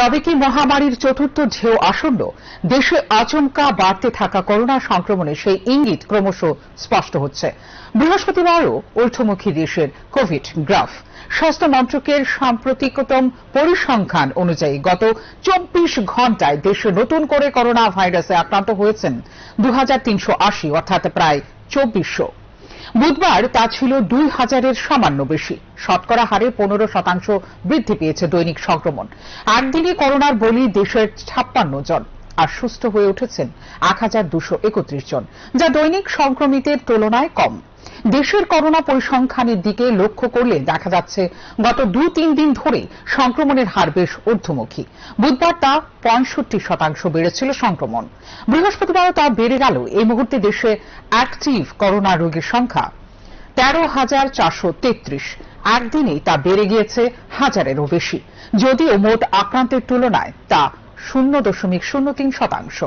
তবে কি মহামারীর চতুর্থ ঢেউ আসন্ন দেশে আচমকা বাড়তে থাকা করোনা সংক্রমণের সেই ইঙ্গিত ক্রমশ স্পষ্ট হচ্ছে বৃহস্পতিবারও ঊর্ধ্বমুখী দেশের কোভিড গ্রাফ স্বাস্থ্য মন্ত্রকের সাম্প্রতিকতম পরিসংখ্যান অনুযায়ী গত চব্বিশ ঘন্টায় দেশে নতুন করে করোনা ভাইরাসে আক্রান্ত হয়েছেন দু অর্থাৎ প্রায় চব্বিশশো বুধবার তা ছিল দুই হাজারের সামান্য বেশি শতকরা হারে পনেরো শতাংশ বৃদ্ধি পেয়েছে দৈনিক সংক্রমণ একদিনে করোনার বলি দেশের ছাপ্পান্ন জন আর সুস্থ হয়ে উঠেছেন এক হাজার দুশো একত্রিশ জন যা দৈনিক সংক্রমিতের তুলনায় কম দেশের করোনা পরিসংখ্যানের দিকে লক্ষ্য করলে দেখা যাচ্ছে গত দু তিন দিন ধরে সংক্রমণের হার বেশ ঊর্ধ্বমুখী বুধবার তা পঁয়ষট্টি শতাংশ বেড়েছিল সংক্রমণ বৃহস্পতিবারও তা বেড়ে গেল এই মুহূর্তে দেশে অ্যাক্টিভ করোনা রোগীর সংখ্যা তেরো হাজার চারশো তেত্রিশ একদিনেই তা বেড়ে গিয়েছে হাজারেরও বেশি যদিও মোট আক্রান্তের তুলনায় তা শূন্য দশমিক শূন্য তিন শতাংশ